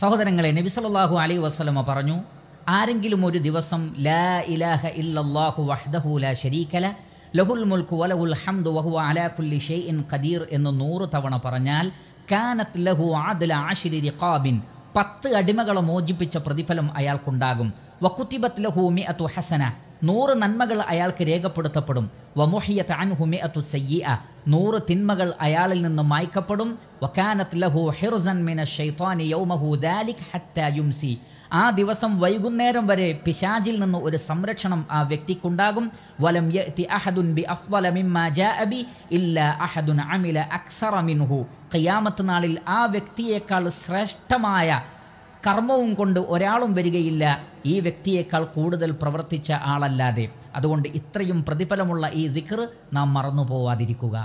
സഹോദരങ്ങളെ നബി സല്ലല്ലാഹു അലൈ വസ്ലമ പറഞ്ഞു ആരെങ്കിലും ഒരു ദിവസം ലാ ഇലാഹ ഇല്ലാഹു വഹ്ദഹു ലാ ഷരീഖല ലഹുൽ മുൽകു വലഹുൽ ഹംദ് വഹു അലാ കുല്ലി ഷൈഇൻ ഖദീർ എന്ന് നൂറ് തവണ പറഞ്ഞാൽ കാനത്ത് ലഹു ആദുല ആഷിരി റിഖാബിൻ പത്ത് അടിമകളെ മോചിപ്പിച്ച പ്രതിഫലം അയാൾക്കുണ്ടാകും വക്കുത്തിബത്ത് ലഹു മി ഹസന നൂറ് നന്മകൾ അയാൾക്ക് രേഖപ്പെടുത്തപ്പെടും വമുഹിയ താൻഹുമെ അത്തു സയ്യ നൂറ് തിന്മകൾ അയാളിൽ നിന്ന് മായ്ക്കപ്പെടും വക്കാനത്ത് ലഹു ഹിർസൻ മിന ഷെയ്ത്താനി യൗമഹു ദാലിക് ഹത്തായുംസി ആ ദിവസം വൈകുന്നേരം വരെ പിശാജിൽ നിന്ന് ഒരു സംരക്ഷണം ആ വ്യക്തിക്കുണ്ടാകും വലം യഅ്തി അഹദുൻ ബി അഫ്ളല മിമ്മാ ജാഅ ബി ഇല്ലാ അഹദുൻ അമില അക്സറ മിൻഹു ഖിയാമത്ത് നാളിൽ ആ വ്യക്തിയേക്കാൾ ശ്രേഷ്ഠമായ കർമ്മവും കൊണ്ട് ഒരാളും വരികയില്ല ഈ വ്യക്തിയേക്കാൾ കൂടുതൽ പ്രവർത്തിച്ച ആളല്ലാതെ അതുകൊണ്ട് ഇത്രയും പ്രതിഫലമുള്ള ഈ ദിക്ർ നാം മറന്നു പോവാതിരിക്കുക